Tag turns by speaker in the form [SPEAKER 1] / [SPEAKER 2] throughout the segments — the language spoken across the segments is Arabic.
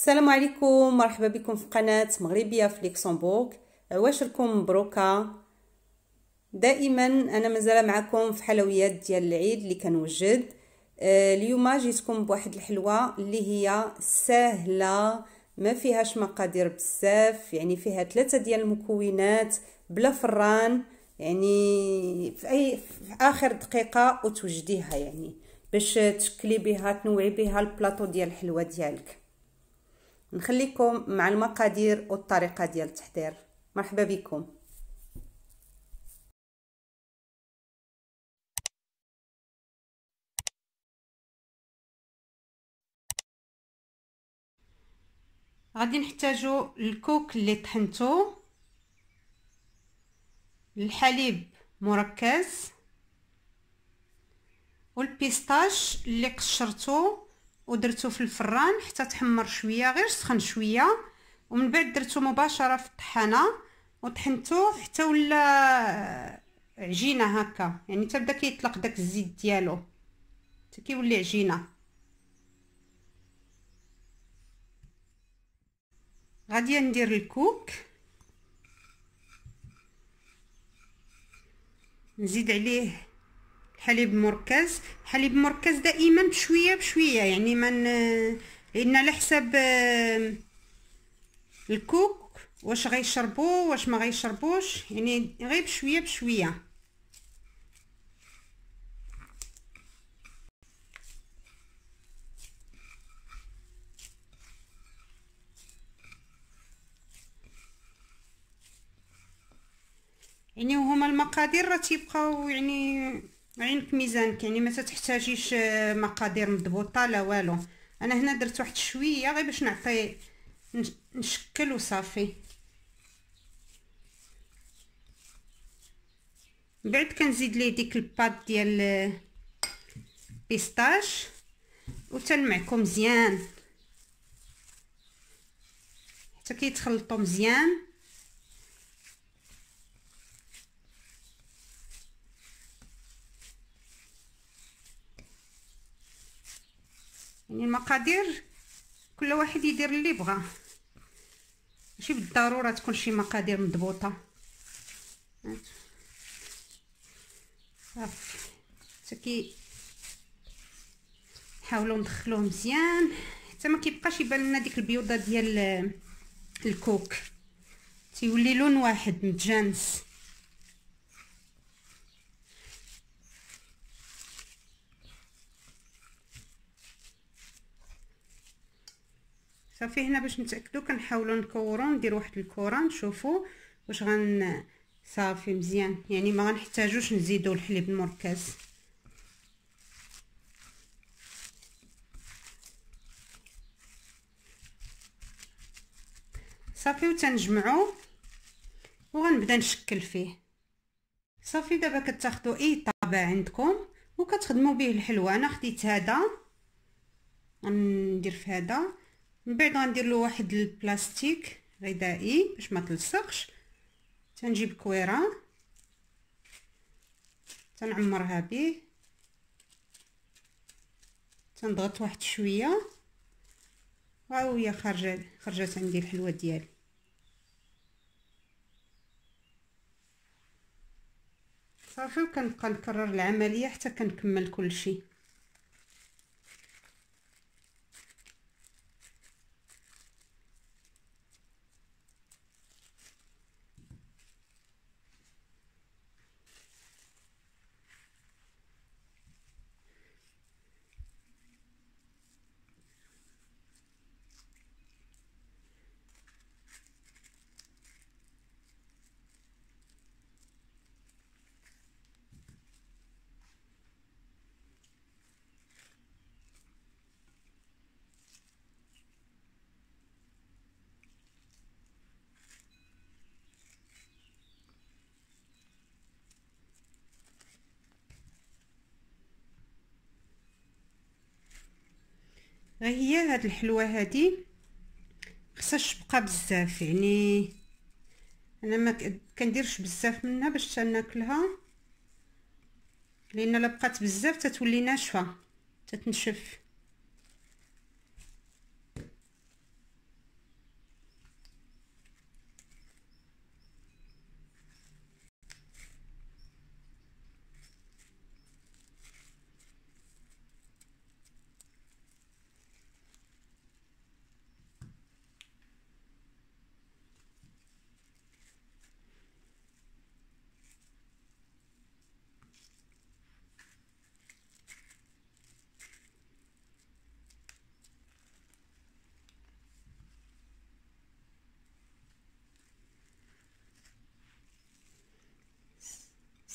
[SPEAKER 1] السلام عليكم مرحبا بكم في قناة مغربية في لوكسمبورغ واش لكم مبروكة دائما انا مازال معكم في حلويات ديال العيد اللي كنوجد آه، اليوم جيتكم بواحد الحلوة اللي هي سهلة ما فيهاش مقادير بزاف يعني فيها ثلاثة ديال المكونات بلا فران يعني في اي في اخر دقيقة وتوجديها يعني باش تشكلي بها تنوعي بها البلاطو ديال الحلوة ديالك نخليكم مع المقادير والطريقة ديال التحضير مرحبا بكم غادي نحتاجو الكوك اللي طحنتو الحليب مركز والبيستاش اللي قشرتو ودرته في الفران حتى تحمر شويه غير سخن شويه ومن بعد درته مباشره في الطحانه وطحنته حتى ولا عجينه هكا يعني تبدا كيطلق داك الزيت ديالو حتى كيولي عجينه غادي ندير الكوك نزيد عليه حليب مركز حليب مركز دائما بشويه بشويه يعني من لان على حساب آه، الكوك واش غيشربو واش ما غيشربوش يعني غير بشويه بشويه يعني وهما المقادير راه تيبقاو يعني عينك ميزانك يعني ما تحتاجيش آه، مقادير مضبوطه لا والو انا هنا درت واحد شويه غير باش نعطي نشكل وصافي بعد كنزيد ليه ديك الباط ديال آه، بيستاش وتلمعكم مزيان حتى كيتخلطوا مزيان يعني المقادير كل واحد يدير اللي بغا ماشي بالضروره تكون شي مقادير مضبوطه صافي تكي نحاولوا ندخلوه مزيان حتى ما كيبقاش يبان لنا ديك البيوضه ديال الكوك تيولي لون واحد متجانس صافي هنا باش نتاكدو كنحاولو نكورو ندير واحد الكره نشوفو واش غن صافي مزيان يعني ما غنحتاجوش نزيدو الحليب المركز صافي وتنجمعو وغنبدا نشكل فيه صافي دابا كتاخدو اي طابع عندكم وكتخدموا به الحلوى انا خديت هذا غندير في هذا من بعد غندير له واحد البلاستيك غذائي باش ما تلصقش تنجيب كويره تنعمرها به تنضغط واحد شويه ها خارجه خرجت عندي الحلوه ديالي صافي وكنبقى نكرر العمليه حتى كنكمل كلشي هي هاد الحلوه هادي خصهاش تبقى بزاف يعني انا ما كنديرش بزاف منها باش تناكلها لان الا بقات بزاف تتولي ناشفه تتنشف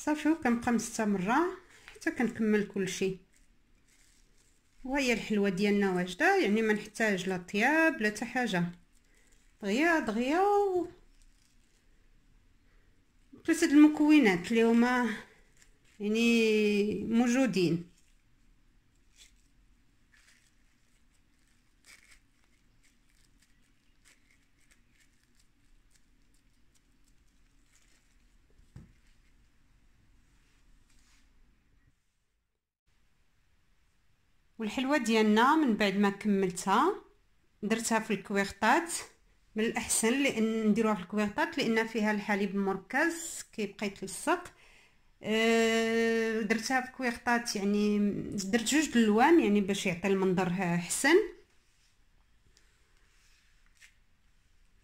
[SPEAKER 1] صافي وكنبقى مستمره حتى كنكمل كلشي وهي الحلوه ديالنا واجده يعني ما نحتاج لا طياب لا حتى حاجه دغيا دغيا و ثلاثه المكونات اللي هما يعني موجودين والحلوه ديالنا من بعد ما كملتها درتها في الكويغطات من الاحسن لان نديروها في الكويغطات لان فيها الحليب المركز كيبقى يتلصق أه درتها في كويغطات يعني درت جوج دلوان يعني باش يعطي المنظر حسن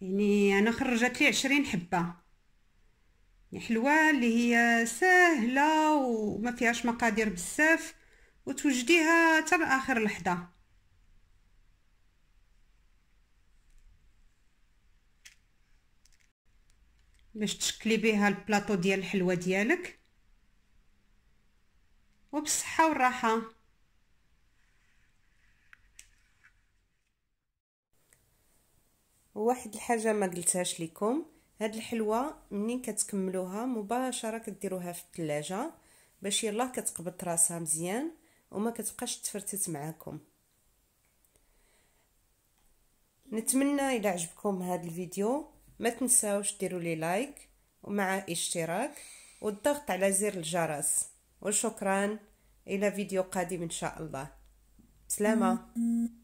[SPEAKER 1] يعني انا خرجت لي عشرين حبه يعني حلوه اللي هي سهله وما فيهاش مقادير بزاف وتوجديها حتى لاخر لحظه باش تشكلي بها البلاطو ديال الحلوى ديالك وبالصحه والراحه واحد الحاجه ما قلتهاش لكم هاد الحلوه منين كتكملوها مباشره كديروها في الثلاجه باش يلاه كتقبط راسها مزيان وما كتبقاش تفرتت معاكم نتمنى الى عجبكم هذا الفيديو ما تنساوش ديروا لي لايك ومع اشتراك والضغط على زر الجرس وشكرا الى فيديو قادم ان شاء الله سلامه